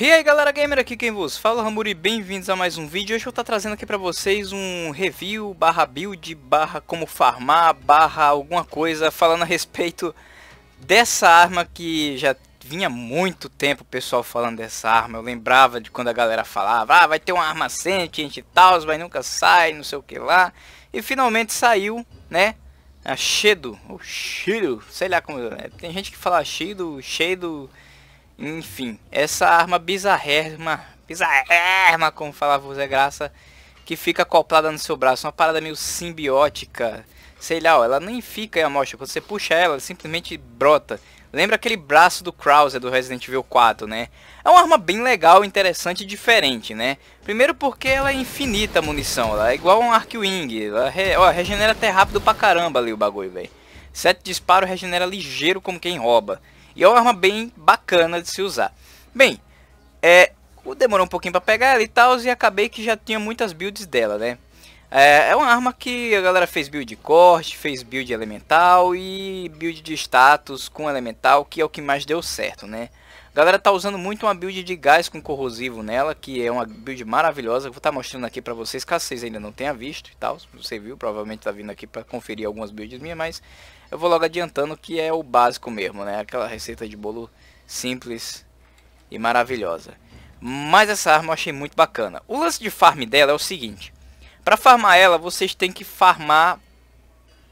E aí galera gamer, aqui quem vos fala, Ramuri, bem-vindos a mais um vídeo. Hoje eu estou tá trazendo aqui para vocês um review, barra build, barra como farmar, barra alguma coisa, falando a respeito dessa arma que já vinha muito tempo o pessoal falando dessa arma. Eu lembrava de quando a galera falava, ah, vai ter uma arma sentient e tal, mas nunca sai, não sei o que lá. E finalmente saiu, né, a Shedo, ou sei lá como... É. Tem gente que fala Shido, Shedo... Shedo enfim, essa arma bizarrérrima, bizarrérrima, como falava o Zé Graça, que fica acoplada no seu braço, uma parada meio simbiótica. Sei lá, ó, ela nem fica aí a mostra, quando você puxa ela, ela simplesmente brota. Lembra aquele braço do Krauser do Resident Evil 4, né? É uma arma bem legal, interessante e diferente, né? Primeiro porque ela é infinita a munição, ela é igual um Arkwing, ela re... ó, regenera até rápido pra caramba ali o bagulho, velho. Sete disparos regenera ligeiro como quem rouba. E é uma arma bem bacana de se usar. Bem, é, demorou um pouquinho para pegar ela e tal, e acabei que já tinha muitas builds dela, né? É, é uma arma que a galera fez build de corte, fez build elemental e build de status com elemental, que é o que mais deu certo, né? A galera tá usando muito uma build de gás com corrosivo nela, que é uma build maravilhosa. Vou estar tá mostrando aqui pra vocês, caso vocês ainda não tenham visto e tal. Você viu, provavelmente tá vindo aqui pra conferir algumas builds minhas, mas eu vou logo adiantando que é o básico mesmo, né? Aquela receita de bolo simples e maravilhosa. Mas essa arma eu achei muito bacana. O lance de farm dela é o seguinte. Pra farmar ela, vocês têm que farmar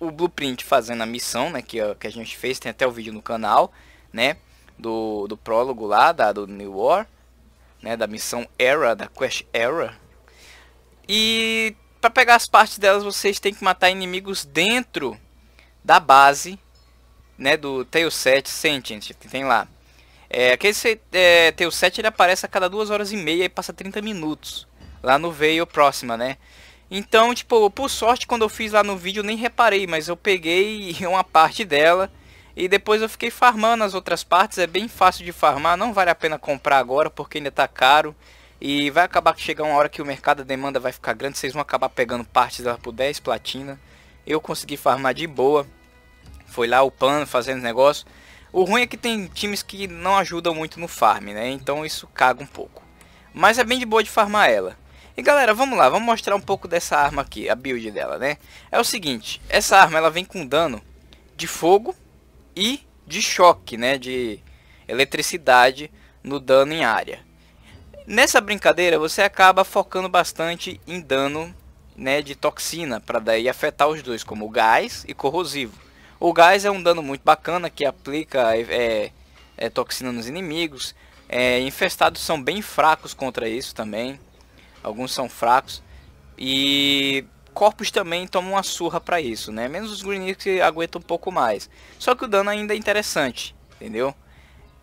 o blueprint fazendo a missão, né? Que, é que a gente fez, tem até o vídeo no canal, né? do, do prólogo lá, da, do New War, né, da missão Era, da Quest Era. E para pegar as partes delas, vocês têm que matar inimigos dentro da base né, do Tail 7 Sentient que tem lá. É, aquele é, Tail 7 ele aparece a cada 2 horas e meia e passa 30 minutos lá no Veio Próxima, né? Então, tipo, por sorte, quando eu fiz lá no vídeo, eu nem reparei, mas eu peguei uma parte dela e depois eu fiquei farmando as outras partes, é bem fácil de farmar, não vale a pena comprar agora porque ainda tá caro. E vai acabar que chegar uma hora que o mercado a demanda vai ficar grande, vocês vão acabar pegando partes dela por 10 platina. Eu consegui farmar de boa, foi lá upando, fazendo negócio. O ruim é que tem times que não ajudam muito no farm, né? Então isso caga um pouco. Mas é bem de boa de farmar ela. E galera, vamos lá, vamos mostrar um pouco dessa arma aqui, a build dela, né? É o seguinte, essa arma ela vem com dano de fogo e de choque, né, de eletricidade no dano em área. Nessa brincadeira você acaba focando bastante em dano né, de toxina para daí afetar os dois, como gás e corrosivo. O gás é um dano muito bacana que aplica é, é, é, toxina nos inimigos. É, infestados são bem fracos contra isso também. Alguns são fracos. E corpos também tomam uma surra para isso, né? Menos os Green que aguentam um pouco mais. Só que o dano ainda é interessante, entendeu?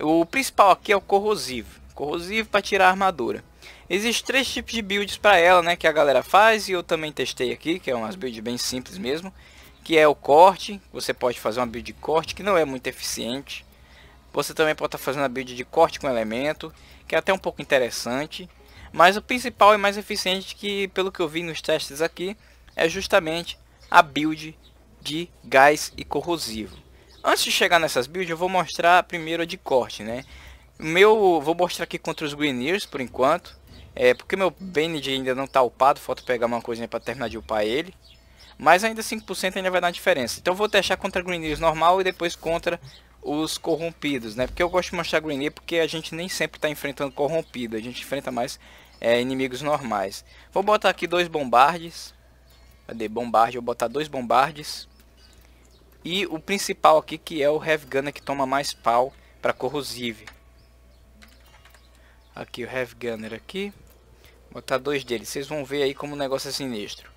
O principal aqui é o corrosivo. Corrosivo para tirar a armadura. Existem três tipos de builds para ela, né? Que a galera faz e eu também testei aqui, que é umas builds bem simples mesmo. Que é o corte, você pode fazer uma build de corte que não é muito eficiente. Você também pode estar tá fazendo a build de corte com elemento, que é até um pouco interessante. Mas o principal e mais eficiente que, pelo que eu vi nos testes aqui, é justamente a build de gás e corrosivo. Antes de chegar nessas builds, eu vou mostrar primeiro a de corte, né? Meu, vou mostrar aqui contra os Greeners por enquanto. É, porque meu Bened ainda não tá upado, falta pegar uma coisinha para terminar de upar ele. Mas ainda 5% ainda vai dar diferença. Então vou testar contra Greeners normal e depois contra os corrompidos, né? Porque eu gosto de mostrar Greeners porque a gente nem sempre está enfrentando corrompido. A gente enfrenta mais é, inimigos normais. Vou botar aqui dois bombardes. Cadê? Bombarde. Vou botar dois bombardes. E o principal aqui que é o Heavy que toma mais pau para Corrosive. Aqui o Heavy aqui. Vou botar dois deles. Vocês vão ver aí como o negócio é sinistro.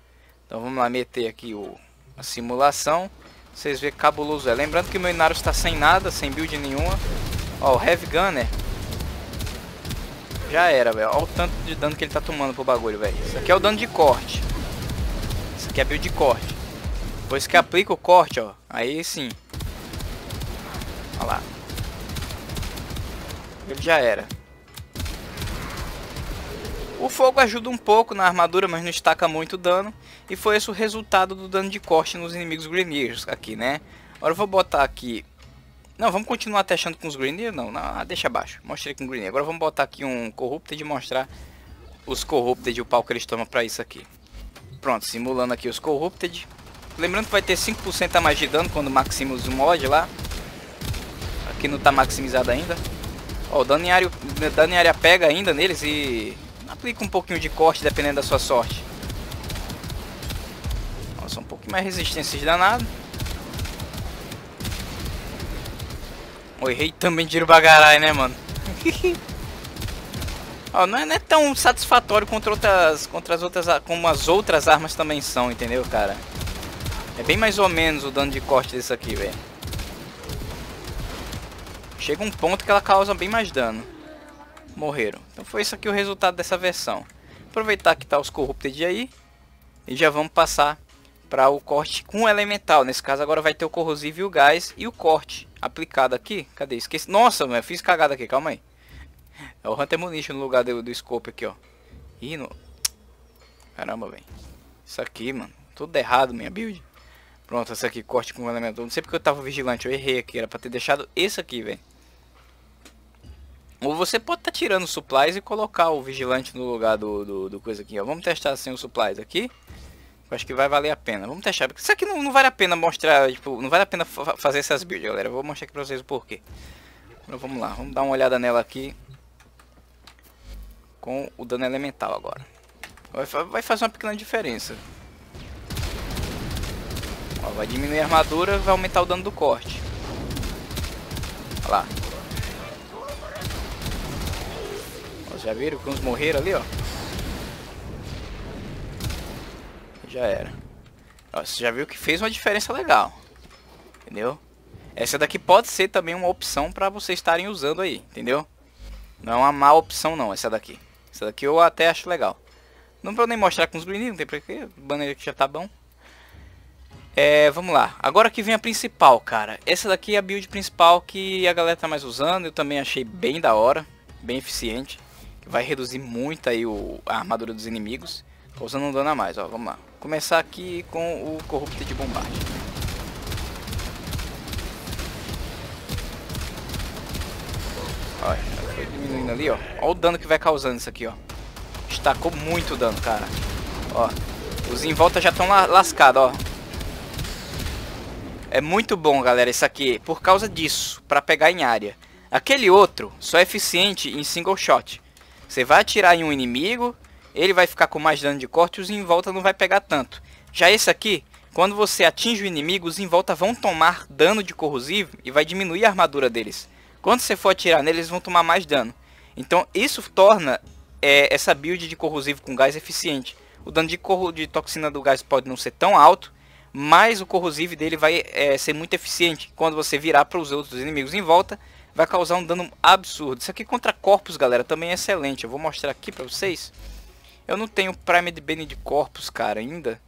Então vamos lá meter aqui o, a simulação. Vocês vê cabuloso é. Lembrando que o meu Inarius está sem nada, sem build nenhuma. Ó, o Heavy Gunner. Já era, velho. Olha o tanto de dano que ele tá tomando pro bagulho, velho. Isso aqui é o dano de corte que é a build de corte. Depois que aplica o corte, ó, aí sim. Olha lá. Ele já era. O fogo ajuda um pouco na armadura, mas não estaca muito dano. E foi esse o resultado do dano de corte nos inimigos grineiros aqui, né? Agora eu vou botar aqui... Não, vamos continuar testando com os grineiros? Não, não, ah, deixa abaixo. Mostrei com o grineiro. Agora vamos botar aqui um Corrupted e mostrar os Corrupted e o pau que eles tomam pra isso aqui. Pronto, simulando aqui os Corrupted. Lembrando que vai ter 5% a mais de dano quando maximizamos o mod lá. Aqui não está maximizado ainda. Ó, o dano em, área, dano em área pega ainda neles e aplica um pouquinho de corte dependendo da sua sorte. Nossa, são um pouquinho mais resistências danado. o errei também tiro né, mano? Ó, não, é, não é tão satisfatório contra outras, contra as outras, como as outras armas também são, entendeu, cara? É bem mais ou menos o dano de corte desse aqui, velho. Chega um ponto que ela causa bem mais dano. Morreram. Então foi isso aqui o resultado dessa versão. Aproveitar que tá os Corrupted aí. E já vamos passar para o corte com o elemental. Nesse caso agora vai ter o corrosivo e o gás e o corte aplicado aqui. Cadê? Esqueci. Nossa, eu fiz cagada aqui, calma aí. É o Hunter Munition no lugar do, do Scope aqui, ó. Ih, no... Caramba, velho. Isso aqui, mano. Tudo errado, minha build. Pronto, essa aqui, corte com o elemento. Não sei porque eu tava vigilante, eu errei aqui. Era pra ter deixado esse aqui, velho. Ou você pode estar tá tirando supplies e colocar o vigilante no lugar do, do, do coisa aqui, ó. Vamos testar sem assim, os supplies aqui. Eu acho que vai valer a pena. Vamos testar. Porque isso aqui não, não vale a pena mostrar, tipo, não vale a pena fa fazer essas builds, galera. Eu vou mostrar aqui pra vocês o porquê. Então, vamos lá, vamos dar uma olhada nela aqui com o dano elemental agora. Vai, fazer uma pequena diferença. Ó, vai diminuir a armadura, vai aumentar o dano do corte. Olha lá. Ó, já viram que uns morreram ali, ó. Já era. Ó, você já viu que fez uma diferença legal. Entendeu? Essa daqui pode ser também uma opção para vocês estarem usando aí, entendeu? Não é uma má opção não, essa daqui. Essa daqui eu até acho legal. Não vou nem mostrar com os blindinhos, não tem porque quê. O banner já tá bom. É, vamos lá. Agora que vem a principal, cara. Essa daqui é a build principal que a galera tá mais usando. Eu também achei bem da hora. Bem eficiente. Vai reduzir muito aí o, a armadura dos inimigos. Causando um dano a mais, ó. Vamos lá. Começar aqui com o de bombagem Olha. Diminuindo ali, ó. Olha o dano que vai causando isso aqui, ó. Estacou muito dano, cara. Ó. Os em volta já estão la lascados, ó. É muito bom, galera, isso aqui. Por causa disso, pra pegar em área. Aquele outro só é eficiente em single shot. Você vai atirar em um inimigo, ele vai ficar com mais dano de corte e os em volta não vai pegar tanto. Já esse aqui, quando você atinge o inimigo, os em volta vão tomar dano de corrosivo e vai diminuir a armadura deles. Quando você for atirar neles, eles vão tomar mais dano. Então isso torna é, essa build de corrosivo com gás eficiente. O dano de, de toxina do gás pode não ser tão alto, mas o corrosivo dele vai é, ser muito eficiente. Quando você virar para os outros inimigos em volta, vai causar um dano absurdo. Isso aqui contra corpos, galera, também é excelente. Eu vou mostrar aqui para vocês. Eu não tenho Prime de Bane de corpos, cara, ainda.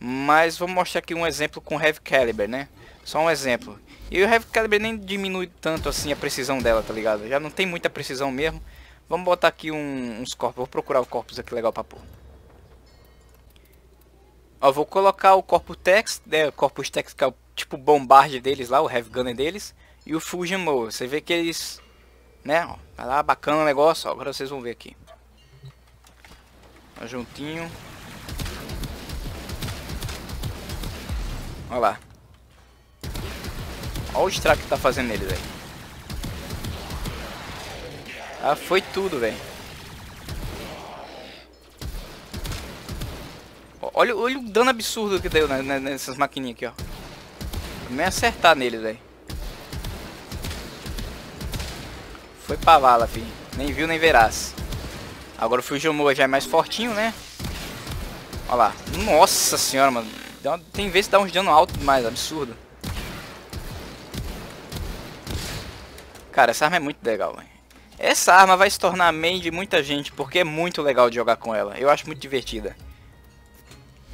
Mas vou mostrar aqui um exemplo com Heavy Caliber, né? Só um exemplo. E o Heavy Caliber nem diminui tanto assim a precisão dela, tá ligado? Já não tem muita precisão mesmo. Vamos botar aqui um, uns corpos. Vou procurar o corpos aqui legal pra pôr. Ó, vou colocar o corpo Tex, né? O corpo Tex que é o tipo bombarde deles lá, o Heavy Gunner deles. E o Fujimo. Você vê que eles... Né? Ó, tá lá, bacana o negócio. Ó, agora vocês vão ver aqui. Ó, juntinho. Olha lá. Olha o estrago que tá fazendo nele, velho. Ah, foi tudo, velho. Olha, olha o dano absurdo que deu né, né, nessas maquininhas aqui, ó. Nem acertar nele, velho. Foi pra vala, filho. Nem viu, nem verás. Agora o Fujimoa já é mais fortinho, né? Olha lá. Nossa senhora, mano. Uma... Tem vezes que dá uns dano alto demais, absurdo. Cara, essa arma é muito legal, velho. Essa arma vai se tornar main de muita gente, porque é muito legal de jogar com ela. Eu acho muito divertida.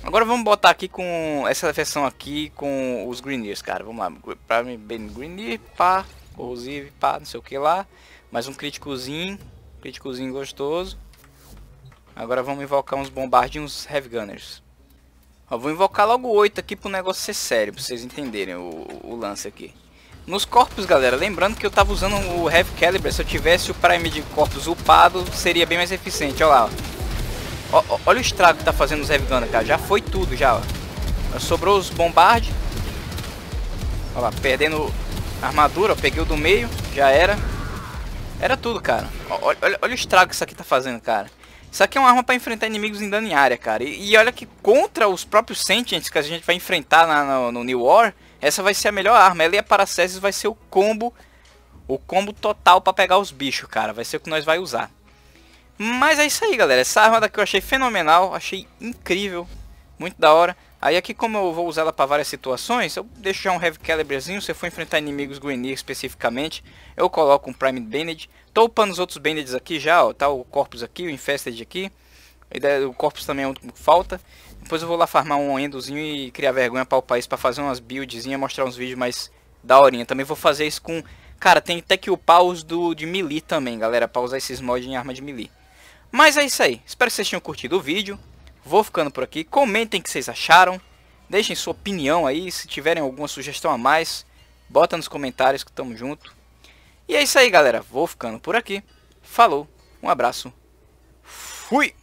Agora vamos botar aqui com essa versão aqui com os greenies cara. Vamos lá. Pra mim, bem greenie pá, corrosive, pá, não sei o que lá. Mais um críticozinho. Críticozinho gostoso. Agora vamos invocar uns bombardinhos Heavy Gunners. Ó, vou invocar logo oito aqui pro negócio ser sério, para vocês entenderem o, o, lance aqui. Nos corpos, galera, lembrando que eu tava usando o Heavy Caliber, se eu tivesse o Prime de corpos upado, seria bem mais eficiente, ó lá. Ó. Ó, olha o estrago que tá fazendo os Heavy Gunner, cara, já foi tudo já, ó. Sobrou os bombarde. Ó lá, perdendo armadura, ó, peguei o do meio, já era. Era tudo, cara. olha, olha o estrago que isso aqui tá fazendo, cara. Isso aqui é uma arma para enfrentar inimigos em dano em área, cara. E, e, olha que contra os próprios Sentients que a gente vai enfrentar na, no, no, New War, essa vai ser a melhor arma. Ela e a Paracelsus vai ser o combo, o combo total para pegar os bichos, cara. Vai ser o que nós vai usar. Mas é isso aí, galera. Essa arma daqui eu achei fenomenal, achei incrível, muito da hora. Aí aqui como eu vou usar ela para várias situações, eu deixo já um Heavy Calibrezinho, se eu for enfrentar inimigos Guinir especificamente, eu coloco um Prime Bandage. Tô upando os outros Bandages aqui já, ó, tá o Corpus aqui, o Infested aqui, o Corpus também é um que falta. Depois eu vou lá farmar um Endozinho e criar vergonha para o país para fazer umas buildzinhas, mostrar uns vídeos mais da Também vou fazer isso com... Cara, tem até que upar os do, de melee também, galera, para usar esses mods em arma de melee. Mas é isso aí, espero que vocês tenham curtido o vídeo. Vou ficando por aqui. Comentem o que vocês acharam. Deixem sua opinião aí. Se tiverem alguma sugestão a mais, bota nos comentários que tamo junto. E é isso aí, galera. Vou ficando por aqui. Falou, um abraço. Fui!